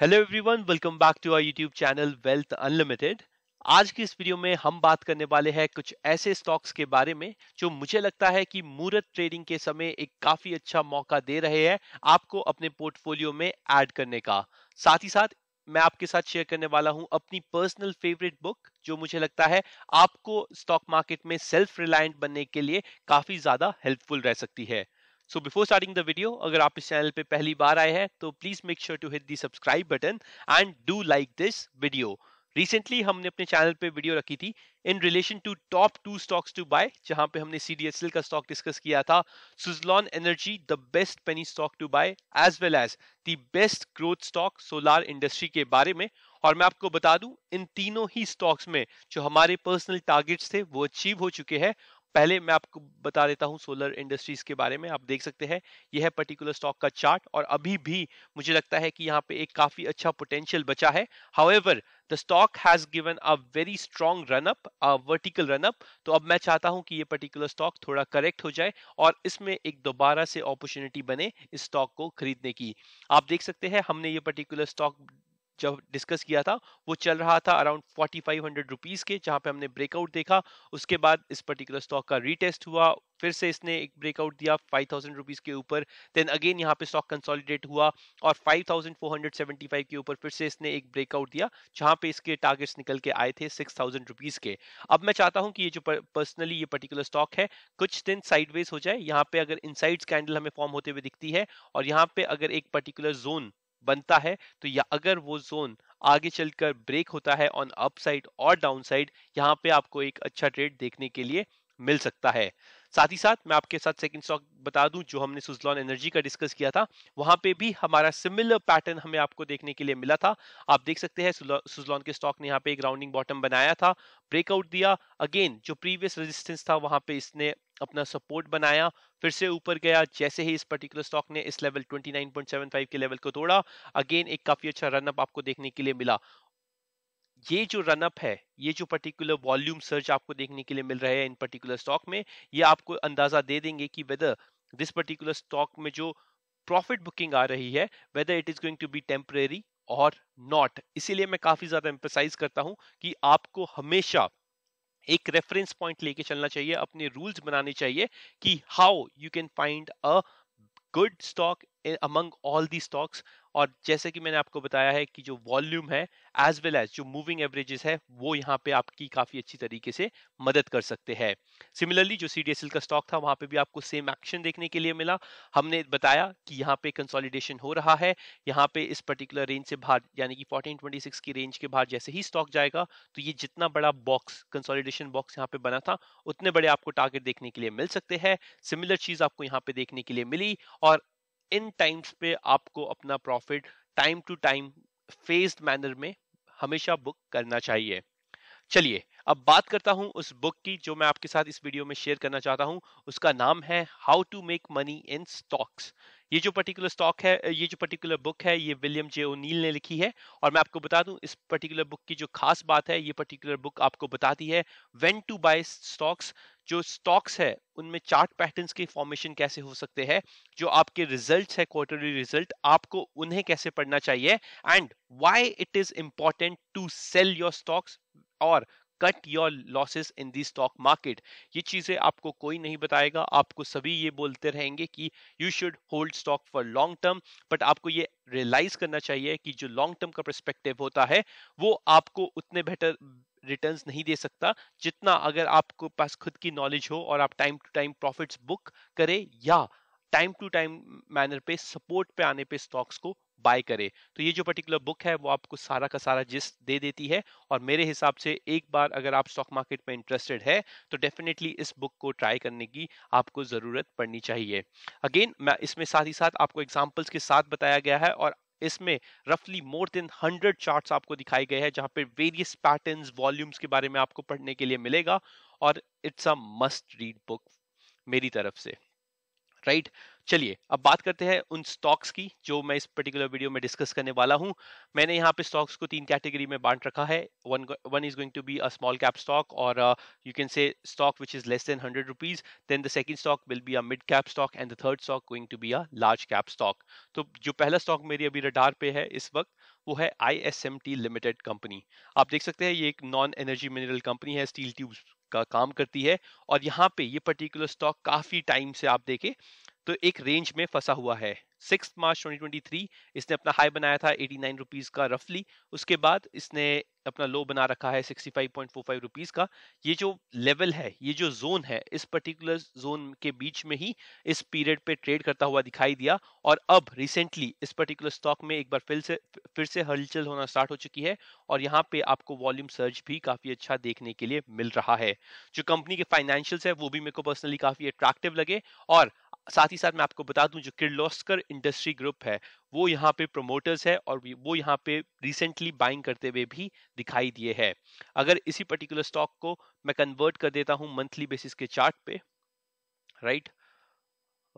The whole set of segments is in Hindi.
Hello everyone welcome back to our YouTube channel wealth unlimited आज की इस वीडियो में हम बात करने वाले हैं कुछ ऐसे स्टॉक्स के बारे में जो मुझे लगता है कि मूर्त ट्रेडिंग के समय एक काफी अच्छा मौका दे रहे हैं आपको अपने पोर्टफोलियो में ऐड करने का साथ ही साथ मैं आपके साथ शेयर करने वाला हूं अपनी पर्सनल फेवरेट बुक जो मुझे लगता है आपको स्टॉक मार्केट में सेल्फ रिलायंट बनने के लिए काफी ज्यादा हेल्पफुल रह सकती है so before starting the video अगर आप इस चैनल पे पहली बार आए हैं तो please make sure to hit the subscribe button and do like this video recently हमने अपने चैनल पे वीडियो रखी थी in relation to top two stocks to buy जहां पे हमने सीडीएसएल का स्टॉक डिस्कस किया था Suzlon energy the best penny stock to buy as well as the best growth stock solar industry के बारे में और मैं आपको बता दूं इन तीनों ही स्टॉक्स में जो हमारे पर्सनल टारगेट्स थे वो अचीव हो चुके हैं पहले मैं आपको बता देता हूं सोलर इंडस्ट्रीज के बारे में आप देख सकते हैं यह है पर्टिकुलर स्टॉक का चार्ट और अभी भी मुझे लगता है कि यहाँ पे एक काफी अच्छा पोटेंशियल बचा है however the stock has given a very strong run up a vertical run up तो अब मैं चाहता हूं कि ये पर्टिकुलर स्टॉक थोड़ा करेक्ट हो जाए और इसमें एक दोबारा से अपॉर्चुनिटी बने इस स्टॉक को खरीदने की आप देख सकते हैं हमने ये पर्टिकुलर स्टॉक जब डिस्कस किया था वो चल रहा था around forty five hundred rupees के जहां पे हमने ब्रेकआउट देखा उसके बाद इस पर्टिकुलर स्टॉक का रीटेस्ट हुआ फिर से इसने एक ब्रेकआउट दिया फाइव थाउजेंड रुपीज़ के ऊपर देन अगेन यहाँ पे स्टॉक कंसोलिडेट हुआ और five thousand four hundred seventy five के ऊपर फिर से इसने एक ब्रेकआउट दिया जहाँ पे इसके टारगेट्स निकल के आए थे सिक्स थाउजेंड रुपीज़ के अब मैं चाहता हूँ कि ये जो पर्सनली ये पर्टिकुलर स्टॉक है कुछ दिन साइडवेज हो जाए यहाँ पे अगर इनसाइड कैंडल हमें फॉर्म होते हुए दिखती है और यहाँ पे अगर एक पर्टिकुलर जोन बनता है तो या अगर वो जोन आगे चलकर ब्रेक होता है ऑन अप साइड और डाउन साइड यहाँ पे आपको एक अच्छा ट्रेड देखने के लिए मिल सकता है साथ ही साथ मैं आपके साथ सेकंड स्टॉक बता दूं जो हमने सुजलॉन एनर्जी का डिस्कस किया था वहां पे भी हमारा सिमिलर पैटर्न हमें आपको देखने के लिए मिला था आप देख सकते हैं सुजलॉन के स्टॉक ने यहाँ पे एक राउंडिंग बॉटम बनाया था ब्रेकआउट दिया अगेन जो प्रीवियस रेजिस्टेंस था वहां पे इसने अपना सपोर्ट बनाया फिर से ऊपर गया जैसे ही इस पर्टिकुलर स्टॉक ने इस लेवल 29.75 के लेवल को तोड़ा अगेन एक काफी अच्छा रनअप आपको देखने के लिए मिला ये जो रनअप है ये जो पर्टिकुलर वॉल्यूम सर्च आपको देखने के लिए मिल रहा है इन पर्टिकुलर स्टॉक में ये आपको अंदाजा दे देंगे कि वेदर दिस पर्टिकुलर स्टॉक में जो प्रॉफिट बुकिंग आ रही है whether it is going to be temporary और नॉट इसीलिए मैं काफी ज्यादा एम्पेसाइज करता हूं कि आपको हमेशा एक रेफरेंस पॉइंट लेके चलना चाहिए अपने रूल्स बनाने चाहिए कि how you can find a good stock among all the stocks और जैसे कि मैंने आपको बताया है कि जो वॉल्यूम है एज वेल एज जो मूविंग एवरेजेस है वो यहाँ पे आपकी काफी अच्छी तरीके से मदद कर सकते हैं सिमिलरली जो सी का स्टॉक था वहां पे भी आपको सेम एक्शन देखने के लिए मिला हमने बताया कि यहाँ पे कंसोलिडेशन हो रहा है यहाँ पे इस पर्टिकुलर रेंज से बाहर यानी कि फोर्टीन ट्वेंटी सिक्स की रेंज के बाहर जैसे ही स्टॉक जाएगा तो ये जितना बड़ा बॉक्स कंसोलिडेशन बॉक्स यहाँ पे बना था उतने बड़े आपको टारगेट देखने के लिए मिल सकते हैं सिमिलर चीज आपको यहाँ पे देखने के लिए मिली और इन टाइम्स पे आपको अपना profit time to time phase manner में हमेशा बुक करना चाहिए चलिए अब बात करता हूं उस बुक की जो मैं आपके साथ इस वीडियो में शेयर करना चाहता हूं उसका नाम है how to make money in stocks ये जो पर्टिकुलर स्टॉक है ये जो पर्टिकुलर बुक है ये विलियम जे ओनील ने लिखी है और मैं आपको बता दूं इस पर्टिकुलर बुक की जो खास बात है ये पर्टिकुलर बुक आपको बताती है वेन टू बाय स्टॉक्स जो स्टॉक्स है उनमें चार्ट पैटर्न्स के फॉर्मेशन कैसे हो सकते हैं जो आपके रिजल्ट्स है क्वार्टरली रिजल्ट आपको उन्हें कैसे पढ़ना चाहिए and why it is important to sell your stocks और cut your losses in the stock market ये चीज़ें आपको कोई नहीं बताएगा आपको सभी ये बोलते रहेंगे कि you should hold stock for long term but आपको ये रियलाइज करना चाहिए कि जो लॉन्ग टर्म का परस्पेक्टिव होता है वो आपको उतने बेटर रिटर्न्स नहीं दे सकता जितना अगर आपको पास खुद की नॉलेज हो और आप time to time profits book करें या टाइम टू टाइम मैनर पे सपोर्ट पे आने पे स्टॉक्स को बाय करे तो ये जो पर्टिकुलर बुक है वो आपको सारा का सारा जिस दे देती है और मेरे हिसाब से एक बार अगर आप स्टॉक मार्केट में इंटरेस्टेड है तो डेफिनेटली इस बुक को ट्राई करने की आपको ज़रूरत पड़नी चाहिए अगेन मैं इसमें साथ ही साथ आपको एग्जाम्पल्स के साथ बताया गया है और इसमें रफली मोर देन हंड्रेड चार्ट आपको दिखाई गए हैं जहां पे वेरियस पैटर्न वॉल्यूम्स के बारे में आपको पढ़ने के लिए मिलेगा और it's a must read book मेरी तरफ से राइट चलिए अब बात करते हैं उन स्टॉक्स की जो मैं इस पर्टिकुलर वीडियो में डिस्कस करने वाला हूं मैंने यहाँ पे स्टॉक्स को तीन कैटेगरी में बांट रखा है one one is going to be a small cap stock और you can say stock which is less than hundred rupees then the second stock will be a mid cap stock and the third stock going to be a large cap stock तो जो पहला स्टॉक मेरी अभी रडार पे है इस वक्त वो है आई लिमिटेड कंपनी आप देख सकते हैं ये एक नॉन एनर्जी मिनरल कंपनी है स्टील ट्यूब्स का काम करती है और यहाँ पे ये पर्टिकुलर स्टॉक काफी टाइम से आप देखें तो एक रेंज में फंसा हुआ है सिक्स मार्च 2023 इसने अपना हाई बनाया था एटी नाइन रुपीज का रफली उसके बाद इसने अपना लो बना रखा है 65.45 रुपीस का ये जो लेवल है ये जो जोन है इस पर्टिकुलर जोन के बीच में ही इस पीरियड पे ट्रेड करता हुआ दिखाई दिया और अब रिसेंटली इस पर्टिकुलर स्टॉक में एक बार फिर से फिर से हलचल होना स्टार्ट हो चुकी है और यहाँ पे आपको वॉल्यूम सर्च भी काफी अच्छा देखने के लिए मिल रहा है जो कंपनी के फाइनेंशियल्स है वो भी मेरे को पर्सनली काफी अट्रैक्टिव लगे और साथ ही साथ मैं आपको बता दूं जो किर्लोस्कर इंडस्ट्री ग्रुप है वो यहाँ पे प्रमोटर्स है और वो यहाँ पे रिसेंटली बाइंग करते हुए भी दिखाई दिए है अगर इसी पर्टिकुलर स्टॉक को मैं कन्वर्ट कर देता हूँ मंथली बेसिस के चार्ट पे right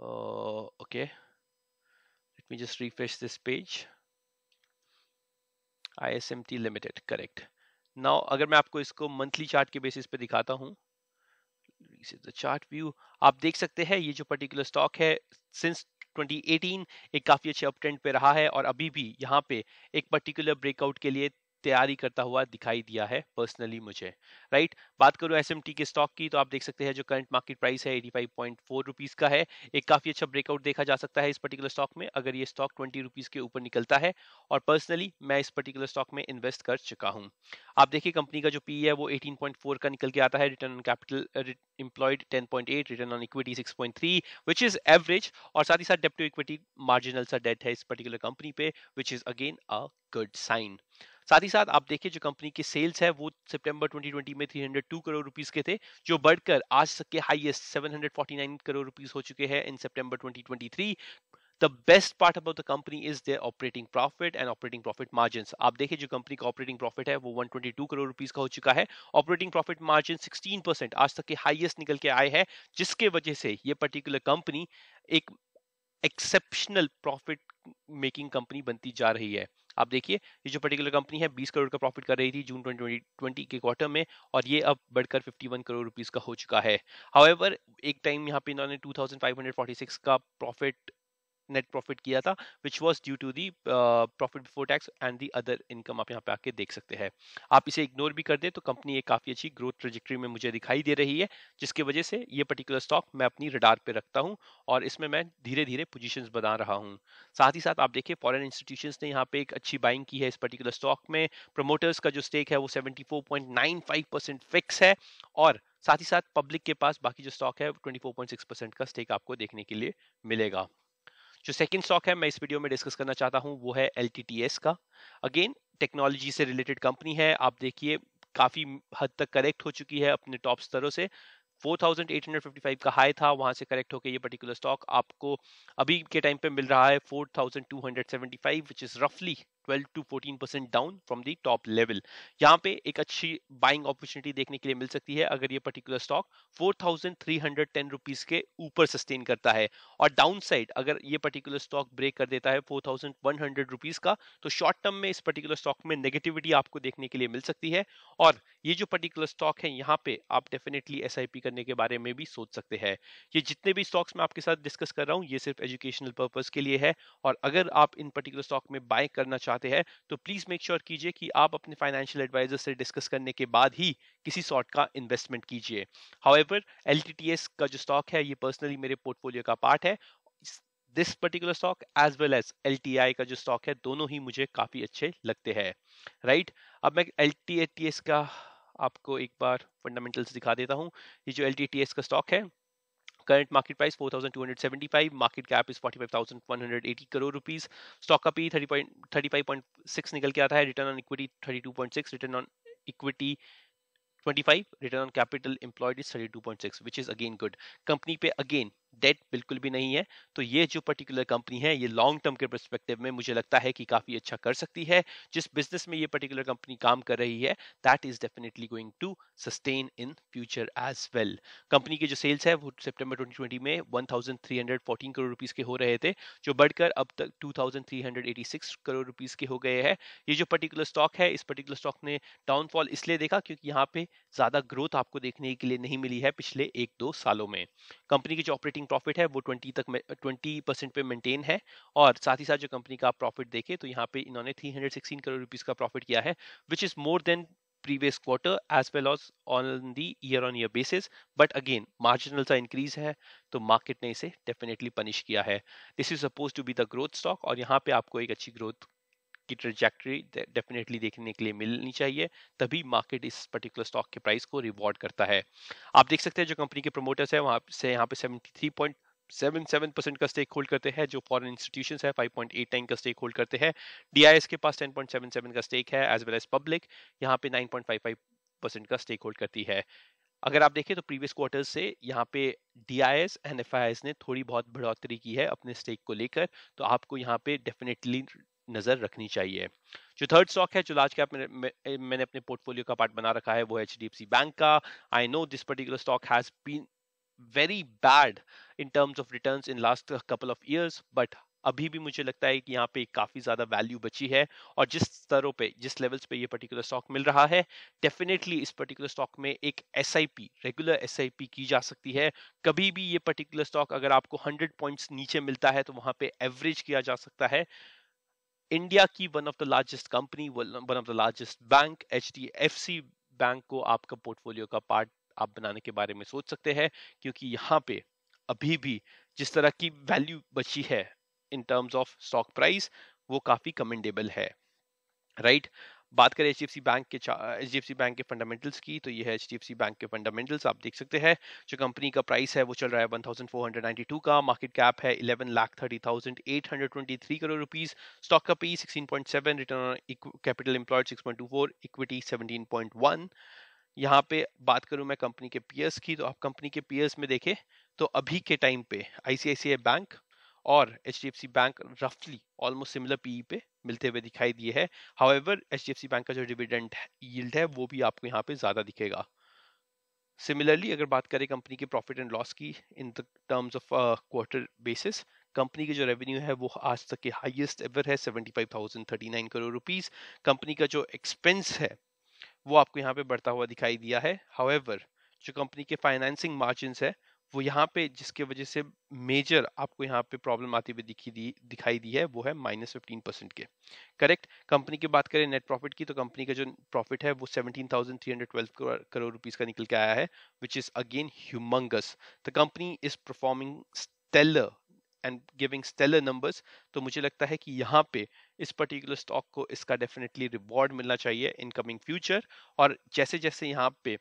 okay let me just refresh this page ISMT limited correct now अगर मैं आपको इसको मंथली चार्ट के बेसिस पे दिखाता हूँ चार्ट व्यू आप देख सकते हैं ये जो पर्टिकुलर स्टॉक है सिंस 2018 एक काफ़ी अच्छे अप ट्रेंड पे रहा है और अभी भी यहाँ पे एक पर्टिकुलर ब्रेकआउट के लिए तैयारी करता हुआ दिखाई दिया है पर्सनली मुझे राइट बात करो एस के स्टॉक की तो आप देख सकते हैं जो करंट मार्केट प्राइस है eighty five point four rupees का है एक काफ़ी अच्छा ब्रेकआउट देखा जा सकता है इस पर्टिकुलर स्टॉक में अगर ये स्टॉक ट्वेंटी रुपीज़ के ऊपर निकलता है और पर्सनली मैं इस पर्टिकुलर स्टॉक में इन्वेस्ट कर चुका हूँ आप देखिए कंपनी का जो पी e है वो एटीन पॉइंट फोर का निकल के आता है return on capital employed ten point eight return on equity six point three which is average और साथ ही साथ टू इक्विटी मार्जिनल सा डेट है इस पर्टिकुलर कंपनी पे which is again a good sign साथ ही साथ आप देखिए जो कंपनी के सेल्स है वो सितंबर 2020 में 302 करोड़ रुपीस के थे जो बढ़कर आज तक के हाईएस्ट 749 करोड़ रुपीस हो चुके हैं in September 2023 best part about the company is their operating profit and operating profit margin आप देखिए जो कंपनी का ऑपरेटिंग प्रॉफिट है वो 122 करोड़ रुपीज का हो चुका है ऑपरेटिंग प्रॉफिट मार्जिन 16 परसेंट आज तक के हाईएस्ट निकल के आए हैं जिसके वजह से ये पर्टिकुलर कंपनी एक एक्सेप्शनल प्रॉफिट मेकिंग कंपनी बनती जा रही है आप देखिए ये जो पर्टिकुलर कंपनी है 20 करोड़ का प्रॉफिट कर रही थी जून 2020 के क्वार्टर में और ये अब बढ़कर 51 करोड़ रुपीस का हो चुका है हाउएवर एक टाइम यहाँ पे इन्होंने 2546 का प्रॉफिट नेट प्रॉफिट किया था which was due to the profit before tax and the other income आप यहाँ पे आके देख सकते हैं आप इसे इग्नोर भी कर दें तो कंपनी एक काफ़ी अच्छी ग्रोथ ट्रेजिक्ट्री में मुझे दिखाई दे रही है जिसकी वजह से ये पर्टिकुलर स्टॉक मैं अपनी रडार पे रखता हूँ और इसमें मैं धीरे धीरे पोजिशन बना रहा हूँ साथ ही साथ आप देखिए फॉरन इंस्टीट्यूशन ने यहाँ पे एक अच्छी बाइंग की है इस पर्टिकुलर स्टॉक में प्रमोटर्स का जो स्टेक है वो सेवेंटी फिक्स है और साथ ही साथ पब्लिक के पास बाकी जो स्टॉक है twenty four point six percent का स्टेक आपको देखने के लिए मिलेगा जो सेकेंड स्टॉक है मैं इस वीडियो में डिस्कस करना चाहता हूँ वो है एल का अगेन टेक्नोलॉजी से रिलेटेड कंपनी है आप देखिए काफ़ी हद तक करेक्ट हो चुकी है अपने टॉप स्तरों से 4,855 का हाई था वहां से करेक्ट होकर ये पर्टिकुलर स्टॉक आपको अभी के टाइम पे मिल रहा है 4,275 व्हिच इज रफली 12 to 14 percent down from the top level यहाँ पे एक अच्छी बाइंग अपॉर्चुनिटी देखने के लिए मिल सकती है अगर ये पर्टिकुलर स्टॉक 4,310 रुपीस के ऊपर सस्टेन करता है और डाउन साइड अगर ये पर्टिकुलर स्टॉक ब्रेक कर देता है 4,100 रुपीस का तो शॉर्ट टर्म में इस पर्टिकुलर स्टॉक में नेगेटिविटी आपको देखने के लिए मिल सकती है और ये जो पर्टिकुलर स्टॉक है यहाँ पे आप डेफिनेटली एस करने के बारे में भी सोच सकते हैं ये जितने भी स्टॉक्स मैं आपके साथ डिस्कस कर रहा हूँ ये सिर्फ एजुकेशनल पर्पज के लिए है और अगर आप इन पर्टिकुलर स्टॉक में बाय करना चाहते चाहते हैं तो प्लीज़ मेक श्योर कीजिए कि आप अपने फाइनेंशियल एडवाइजर से डिस्कस करने के बाद ही किसी सॉर्ट का इन्वेस्टमेंट कीजिए हाउएवर एल का जो स्टॉक है ये पर्सनली मेरे पोर्टफोलियो का पार्ट है this particular stock as well as L का जो स्टॉक है दोनों ही मुझे काफ़ी अच्छे लगते हैं राइट right? अब मैं एल का आपको एक बार फंडामेंटल्स दिखा देता हूँ ये जो एल का स्टॉक है current market price 4275 market cap is 45180 crore rupees stock का पी 35.6 निकल के आता है return on equity 32.6 return on equity 25 return on capital employed is 32.6 which is again good company पे अगेन डेट बिल्कुल भी नहीं है तो ये जो पर्टिकुलर कंपनी है ये लॉन्ग टर्म के परस्पेक्टिव में मुझे लगता है कि काफ़ी अच्छा कर सकती है जिस बिजनेस में ये पर्टिकुलर कंपनी काम कर रही है that is definitely going to sustain in future as well company के जो सेल्स है वो सेप्टेम्बर ट्वेंटी में वन करोड़ रुपीज के हो रहे थे जो बढ़कर अब तक टू करोड़ रुपीज के हो गए हैं ये जो पर्टिकुलर स्टॉक है इस पर्टिकुलर स्टॉक ने डाउनफॉल इसलिए देखा क्योंकि यहाँ पे ज़्यादा ग्रोथ आपको देखने के लिए नहीं मिली है पिछले एक दो सालों में कंपनी की जो ऑपरेटिंग ऑपरेटिंग प्रॉफिट है वो 20 तक 20 परसेंट पे मेंटेन है और साथ ही साथ जो कंपनी का प्रॉफिट देखे तो यहाँ पे इन्होंने 316 करोड़ रुपीस का प्रॉफिट किया है which is more than previous quarter as well as on the year on year basis but again marginal सा इंक्रीज है तो मार्केट ने इसे डेफिनेटली पनिश किया है this is suppose to be the growth stock और यहाँ पे आपको एक अच्छी ग्रोथ की ट्रेजेक्ट्री डेफिनेटली देखने के लिए मिलनी चाहिए तभी मार्केट इस पर्टिकुलर स्टॉक के प्राइस को रिवॉर्ड करता है आप देख सकते हैं जो कंपनी के प्रमोटर्स है वहाँ से यहाँ पे सेवेंटी सेवन सेवन परसेंट का स्टेक होल्ड करते हैं जो फॉरेन इंस्टीट्यूशंस है एट टाइम का स्टेक होल्ड करते हैं डीआईएस के पास सेवन का स्टेक है एज वेल एज पब्लिक यहाँ पे nine point five five percent का स्टेक होल्ड करती है अगर आप देखें तो प्रीवियस क्वार्टर से यहाँ पे D I S and F I S ने थोड़ी बहुत बढ़ोतरी की है अपने स्टेक को लेकर तो आपको यहाँ पे डेफिनेटली नज़र रखनी चाहिए जो थर्ड स्टॉक है जो लार्ज कैप में, मैंने अपने पोर्टफोलियो का पार्ट बना रखा है वो H D F C bank का I know this particular stock has been very bad in terms of return in last couple of years but अभी भी मुझे लगता है कि यहाँ पे काफ़ी ज़्यादा वैल्यू बची है और जिस स्तरों पे जिस लेवल्स पे ये पर्टिकुलर स्टॉक मिल रहा है डेफिनेटली इस पर्टिकुलर स्टॉक में एक एस रेगुलर एस की जा सकती है कभी भी ये पर्टिकुलर स्टॉक अगर आपको 100 पॉइंट्स नीचे मिलता है तो वहां पे एवरेज किया जा सकता है इंडिया की one of the largest company one of the largest bank H bank को आपका पोर्टफोलियो का पार्ट आप बनाने के बारे में सोच सकते हैं क्योंकि यहाँ पे अभी भी जिस तरह की वैल्यू बची है in terms of stock price वो काफ़ी कमेंडेबल है राइट right? बात करें एच बैंक के एच डी बैंक के फंडामेंटल्स की तो ये है एच बैंक के फंडामेंटल्स आप देख सकते हैं जो कंपनी का प्राइस है वो चल रहा है 1492 का मार्केट कैप है eleven lakh thirty thousand eight hundred twenty three crore rupees stock का P seven return on capital employed four equity point one यहाँ पे बात करूँ मैं कंपनी के पीएस की तो आप कंपनी के पीएस में देखें तो अभी के टाइम पे आईसीआईसीआई बैंक और H D F C bank रफली ऑलमोस्ट सिमिलर पीई पे मिलते हुए दिखाई दिए है एवर एच बैंक का जो डिविडेंट यील्ड है वो भी आपको यहाँ पे ज़्यादा दिखेगा सिमिलरली अगर बात करें कंपनी के प्रॉफिट एंड लॉस की in the terms of quarter basis company की जो रेवेन्यू है वो आज तक के हाइएस्ट एवर है seventy five thousand thirty nine crore rupees company का जो एक्सपेंस है वो आपको यहाँ पे बढ़ता हुआ दिखाई दिया है हाउएवर जो कंपनी के फाइनेंसिंग मार्जिन है वो यहाँ पे जिसके वजह से मेजर आपको यहाँ पे प्रॉब्लम आती हुई दिखी दी दिखाई दी है वो है माइनस फिफ्टीन परसेंट के करेक्ट कंपनी की बात करें नेट प्रॉफिट की तो कंपनी का जो प्रॉफिट है वो seventeen thousand three hundred twelve crore rupees का निकल के आया है which is again humongous the company is performing stellar and giving stellar numbers तो मुझे लगता है कि यहाँ पे इस पर्टिकुलर स्टॉक को इसका डेफिनेटली रिवॉर्ड मिलना चाहिए इन कमिंग फ्यूचर और जैसे जैसे यहाँ पे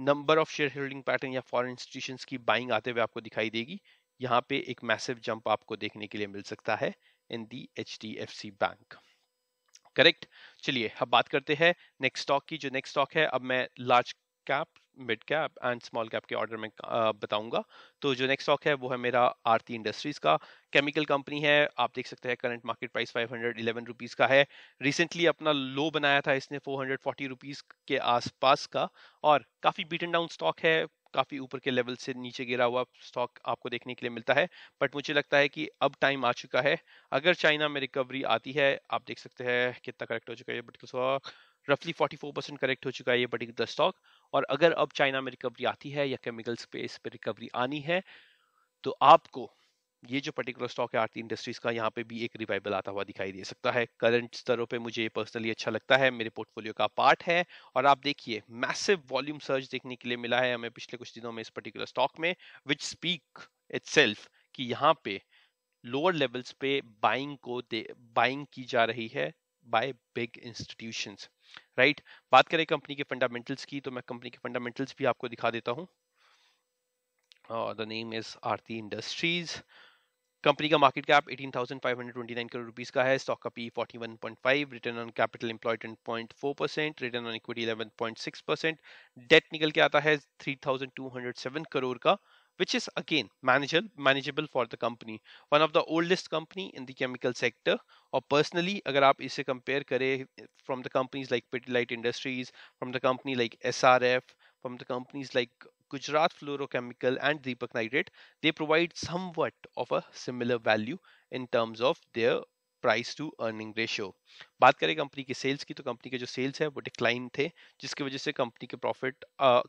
number of share holding pattern या फॉरेन इंस्टीट्यूशन की बाइंग आते हुए आपको दिखाई देगी यहाँ पे एक मैसिव जंप आपको देखने के लिए मिल सकता है in the H D F C bank correct चलिए अब बात करते हैं नेक्स्ट स्टॉक की जो नेक्स्ट स्टॉक है अब मैं large cap mid cap and small cap के ऑर्डर में बताऊंगा तो जो नेक्स्ट स्टॉक है वो है मेरा आरती इंडस्ट्रीज का केमिकल कंपनी है आप देख सकते हैं current market price five hundred eleven rupees का है रिसेंटली अपना लो बनाया था इसने फोर हंड्रेड फोर्टी रुपीज़ के आसपास का और काफ़ी बीटन डाउन स्टॉक है काफ़ी ऊपर के लेवल से नीचे गिरा हुआ स्टॉक आपको देखने के लिए मिलता है बट मुझे लगता है कि अब टाइम आ चुका है अगर चाइना में रिकवरी आती है आप देख सकते हैं कितना करेक्ट हो चुका है बट रफली 44 परसेंट करेक्ट हो चुका है ये पर्टिकुलर स्टॉक और अगर अब चाइना में रिकवरी आती है या केमिकल स्पेस पे रिकवरी आनी है तो आपको ये जो पर्टिकुलर स्टॉक है आरती इंडस्ट्रीज का यहाँ पे भी एक रिवाइवल आता हुआ दिखाई दे सकता है करंट स्तरों पे मुझे पर्सनली अच्छा लगता है मेरे पोर्टफोलियो का पार्ट है और आप देखिए मैसिव वॉल्यूम सर्च देखने के लिए मिला है हमें पिछले कुछ दिनों में इस पर्टिकुलर स्टॉक में विच स्पीक इट कि यहाँ पे लोअर लेवल्स पे बाइंग को बाइंग की जा रही है बाय बिग इंस्टीट्यूशंस राइट बात करें कंपनी के फंडामेंटल्स की तो मैं कंपनी के फंडामेंटल्स भी आपको दिखा देता हूँ the name is Aarti industries company का मार्केट कैप 18,529 करोड़ रुपीस का है स्टॉक का P 41.5 return on capital employed 10.4 percent return on equity 11.6 percent debt निकल के आता है 3,207 करोड़ का which is again manageable manageable for the company one of the oldest company in the chemical sector Or personally, अगर आप इसे compare करें eh, the companies like like पिटलाइट Industries, from the company like SRF, from the companies like Gujarat Fluorochemical and Deepak Nitrate, they provide somewhat of a similar value in terms of their price to earning ratio बात करें कंपनी की सेल्स की तो कंपनी के जो सेल्स है वो डिक्लाइन थे जिसकी वजह से कंपनी के प्रॉफिट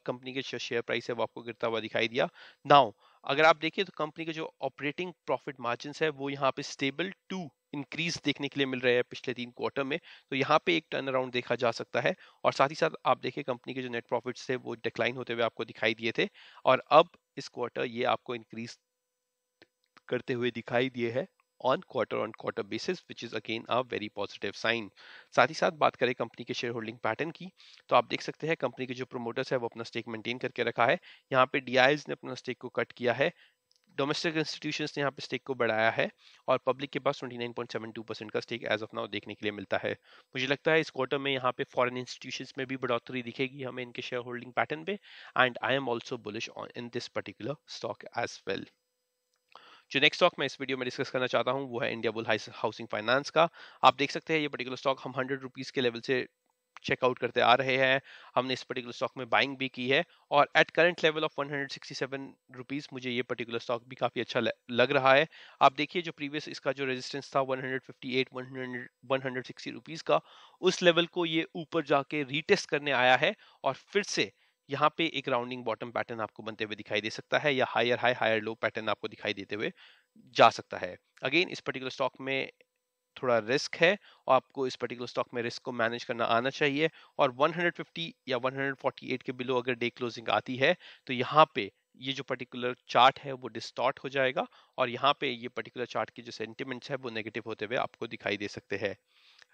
कंपनी के जो शेयर प्राइस है वो आपको गिरता हुआ दिखाई दिया नाउ अगर आप देखिए तो कंपनी के जो ऑपरेटिंग प्रॉफिट मार्जिन है वो यहाँ पे स्टेबल टू इंक्रीज देखने के लिए मिल रहा है पिछले तीन क्वार्टर में तो यहाँ पे एक टर्न अराउंड देखा जा सकता है और साथ ही साथ आप देखिए कंपनी के जो नेट प्रॉफिट थे वो डिक्लाइन होते हुए आपको दिखाई दिए थे और अब इस क्वार्टर ये आपको इंक्रीज करते हुए दिखाई दिए है on quarter on quarter basis which is again a very positive sign साथ ही साथ बात करें कंपनी के शेयर होल्डिंग पैटर्न की तो आप देख सकते हैं कंपनी के जो प्रोमोटर्स है वो अपना स्टेक मेंटेन करके रखा है यहाँ पे डी ने अपना स्टेक को कट किया है डोमेस्टिक इंस्टीट्यूशन ने यहाँ पे स्टेक को बढ़ाया है और पब्लिक के पास 29.72 परसेंट का स्टेक एज ऑफ नाउ देखने के लिए मिलता है मुझे लगता है इस क्वार्टर में यहाँ पे फॉरेन इंस्टीट्यूशन में भी बढ़ोतरी दिखेगी हमें इनके शेयर होल्डिंग पैटर्न पे and I am also bullish on in this particular stock as well जो नेक्स्ट स्टॉक मैं इस वीडियो में डिस्कस करना चाहता हूँ वो है इंडिया बुल हाउसिंग फाइनेंस का आप देख सकते हैं ये पर्टिकुलर स्टॉक हम हंड्रेड रुपीज़ के लेवल से चेकआउट करते आ रहे हैं हमने इस पर्टिकुलर स्टॉक में बाइंग भी की है और at current level of 167 rupees मुझे ये पर्टिकुलर स्टॉक भी काफ़ी अच्छा लग रहा है आप देखिए जो प्रीवियस इसका जो रेजिस्टेंस था 158 हंड्रेड 160 रुपीज़ का उस लेवल को ये ऊपर जाके रीटेस्ट करने आया है और फिर से यहाँ पे एक राउंडिंग बॉटम पैटर्न आपको बनते हुए दिखाई दे सकता है या higher high higher low pattern आपको दिखाई देते हुए जा सकता है अगेन इस पर्टिकुलर स्टॉक में थोड़ा रिस्क है और आपको इस पर्टिकुलर स्टॉक में रिस्क को मैनेज करना आना चाहिए और 150 या 148 के बिलो अगर डे क्लोजिंग आती है तो यहाँ पे ये जो पर्टिकुलर चार्ट है वो डिस्टॉर्ट हो जाएगा और यहाँ पे ये पर्टिकुलर चार्ट के जो सेंटिमेंट्स है वो नेगेटिव होते हुए आपको दिखाई दे सकते हैं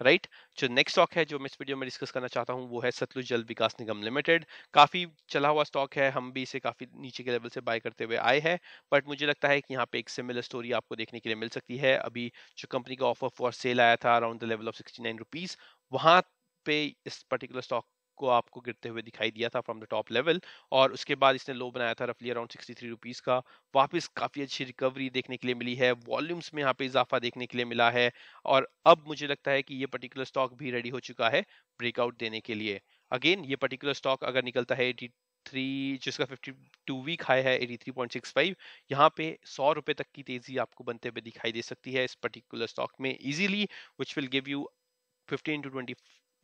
राइट जो नेक्स्ट स्टॉक है जो मैं इस वीडियो में डिस्कस करना चाहता हूँ वो है सतलुज जल विकास निगम लिमिटेड काफ़ी चला हुआ स्टॉक है हम भी इसे काफ़ी नीचे के लेवल से बाय करते हुए आए हैं बट मुझे लगता है कि यहाँ पे एक सिमिलर स्टोरी आपको देखने के लिए मिल सकती है अभी जो कंपनी का ऑफर फॉर सेल आया था around the level of sixty nine rupees वहां पे इस पर्टिकुलर स्टॉक को आपको गिरते हुए दिखाई दिया था फ्रॉम द टॉप लेवल और उसके बाद इसने लो बनाया था रफली अराउंड सिक्सटी थ्री रुपीज़ का वापस काफ़ी अच्छी रिकवरी देखने के लिए मिली है वॉल्यूम्स में यहाँ पे इजाफा देखने के लिए मिला है और अब मुझे लगता है कि ये पर्टिकुलर स्टॉक भी रेडी हो चुका है ब्रेकआउट देने के लिए अगेन ये पर्टिकुलर स्टॉक अगर निकलता है एटी थ्री जिसका फिफ्टी टू वीक हाई है eighty three point six five यहाँ पे सौ रुपए तक की तेज़ी आपको बनते हुए दिखाई दे सकती है इस पर्टिकुलर स्टॉक में easily which will give you fifteen to twenty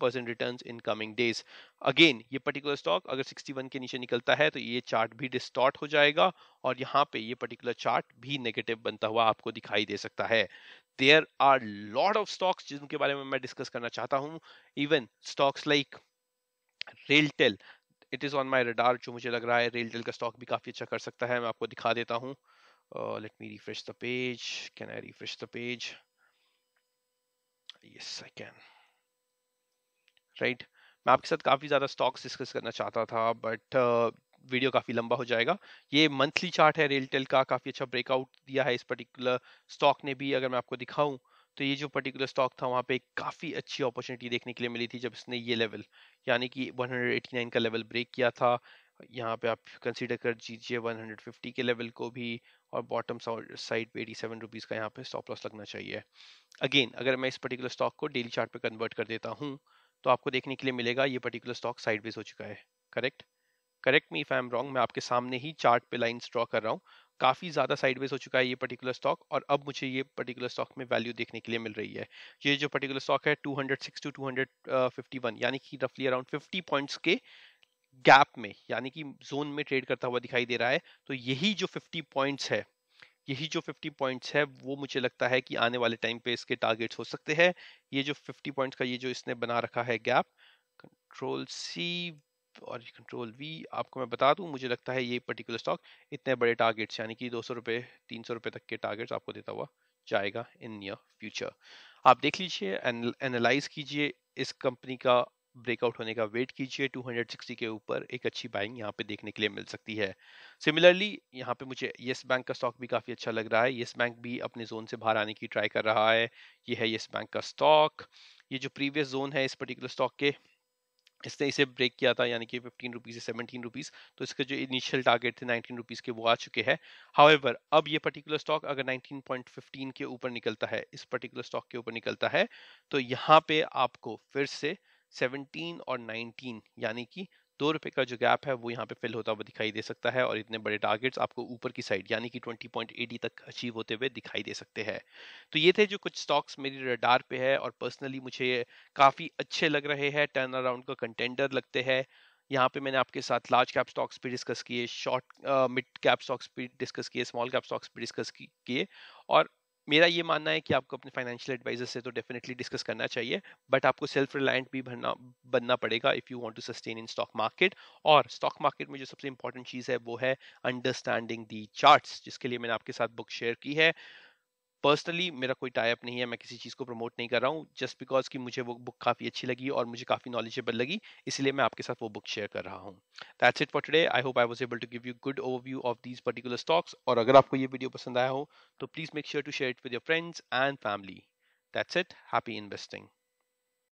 percent return in coming days again ये पर्टिकुलर स्टॉक अगर 61 के नीचे निकलता है तो ये चार्ट भी डिस्टॉर्ट हो जाएगा और यहाँ पे ये पर्टिकुलर चार्ट भी नेगेटिव बनता हुआ आपको दिखाई दे सकता है there are lot of stocks जिनके बारे में मैं डिस्कस करना चाहता हूँ even stocks like RailTel it is on my radar जो मुझे लग रहा है रेलटेल का स्टॉक भी काफ़ी अच्छा कर सकता है मैं आपको दिखा देता हूँ let me refresh the page can I refresh the page yes i can right मैं आपके साथ काफ़ी ज़्यादा स्टॉक्स डिस्कस करना चाहता था बट वीडियो काफ़ी लंबा हो जाएगा ये मंथली चार्ट है रेलटेल का काफ़ी अच्छा ब्रेकआउट दिया है इस पर्टिकुलर स्टॉक ने भी अगर मैं आपको दिखाऊं तो ये जो पर्टिकुलर स्टॉक था वहाँ पे काफ़ी अच्छी अपॉर्चुनिटी देखने के लिए मिली थी जब इसने ये लेवल यानी कि 189 का लेवल ब्रेक किया था यहाँ पे आप कंसिडर कर दीजिए 150 के लेवल को भी और बॉटम साइड पे एटी सेवन रुपीज़ का यहाँ पे स्टॉप लॉस लगना चाहिए अगेन अगर मैं इस पर्टिकुलर स्टॉक को डेली चार्ट पे कन्वर्ट कर देता हूँ तो आपको देखने के लिए मिलेगा ये पर्टिकुलर स्टॉक साइडवेज हो चुका है correct correct me if I am wrong मैं आपके सामने ही चार्ट पे लाइन ड्रॉ कर रहा हूँ काफ़ी ज़्यादा साइडवेज हो चुका है ये पर्टिकुलर स्टॉक और अब मुझे ये पर्टिकुलर स्टॉक में वैल्यू देखने के लिए मिल रही है ये जो पर्टिकुलर स्टॉक है 206 टू 251 यानी कि रफली अराउंड 50 पॉइंट्स के गैप में यानी कि जोन में ट्रेड करता हुआ दिखाई दे रहा है तो यही जो फिफ्टी पॉइंट्स है यही जो 50 पॉइंट्स है वो मुझे लगता है कि आने वाले टाइम पे इसके टारगेट्स हो सकते हैं ये जो 50 पॉइंट्स का ये जो इसने बना रखा है गैप कंट्रोल सी और कंट्रोल वी आपको मैं बता दूं मुझे लगता है ये पर्टिकुलर स्टॉक इतने बड़े टारगेट्स यानी कि दो सौ रुपये तीन सौ रुपये तक के टारगेट्स आपको देता हुआ जाएगा इन नियर फ्यूचर आप देख लीजिए एनालाइज कीजिए इस कंपनी का ब्रेकआउट होने का वेट कीजिए 260 के ऊपर एक अच्छी बाइंग यहाँ पे देखने के लिए मिल सकती है सिमिलरली यहाँ पे मुझे येस बैंक का स्टॉक भी काफ़ी अच्छा लग रहा है येस बैंक भी अपने जोन से बाहर आने की ट्राई कर रहा है ये है येस बैंक का स्टॉक ये जो प्रीवियस जोन है इस पर्टिकुलर स्टॉक के इसने इसे ब्रेक किया था यानी कि फिफ्टीन रुपीज़ से सेवनटीन रुपीज़ तो इसके जो इनिशियल टारगेट थे नाइनटीन रुपीज़ के वो आ चुके हैं हाउएवर अब ये पर्टिकुलर स्टॉक अगर नाइनटीन पॉइंट फिफ्टीन के ऊपर निकलता है इस पर्टिकुलर स्टॉक के ऊपर निकलता है तो यहाँ पे आपको फिर से 17 और 19 यानी कि दो रुपए का जो गैप है वो यहाँ पे फिल होता हुआ दिखाई दे सकता है और इतने बड़े टारगेट्स आपको ऊपर की साइड यानी कि 20.80 तक अचीव होते हुए दिखाई दे सकते हैं तो ये थे जो कुछ स्टॉक्स मेरी रडार पे है और पर्सनली मुझे काफ़ी अच्छे लग रहे हैं टर्न अराउंड का कंटेंडर लगते हैं यहाँ पे मैंने आपके साथ लार्ज कैप स्टॉक्स भी डिस्कस किए शॉर्ट मिड कैप स्टॉक्स भी डिस्कस किए स्मॉल कैप स्टॉक्स भी डिस्कस किए और मेरा ये मानना है कि आपको अपने फाइनेंशियल एडवाइजर से तो डेफिनेटली डिस्कस करना चाहिए बट आपको सेल्फ रिलायंट भी बनना बनना पड़ेगा if you want to sustain in stock market और स्टॉक मार्केट में जो सबसे इंपॉर्टेंट चीज़ है वो है अंडरस्टैंडिंग दी चार्ट्स जिसके लिए मैंने आपके साथ बुक शेयर की है पर्सनली मेरा कोई टाइप नहीं है मैं किसी चीज़ को प्रमोट नहीं कर रहा हूँ जस्ट बिकॉज कि मुझे वो बुक काफ़ी अच्छी लगी और मुझे काफ़ी नॉलेजेबल लगी इसलिए मैं आपके साथ वो बुक शेयर कर रहा हूँ that's it for today I hope I was able to give you good overview of these particular stocks और अगर आपको ये वीडियो पसंद आया हो तो please make sure to share it with your friends and family that's it happy investing